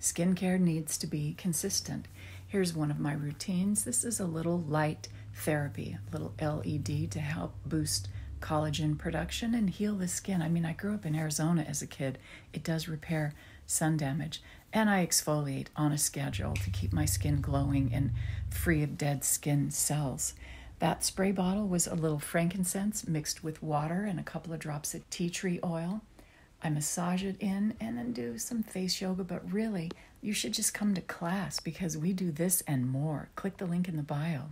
Skincare needs to be consistent. Here's one of my routines. This is a little light therapy, a little LED to help boost collagen production and heal the skin. I mean, I grew up in Arizona as a kid. It does repair sun damage. And I exfoliate on a schedule to keep my skin glowing and free of dead skin cells. That spray bottle was a little frankincense mixed with water and a couple of drops of tea tree oil. I massage it in and then do some face yoga. But really, you should just come to class because we do this and more. Click the link in the bio.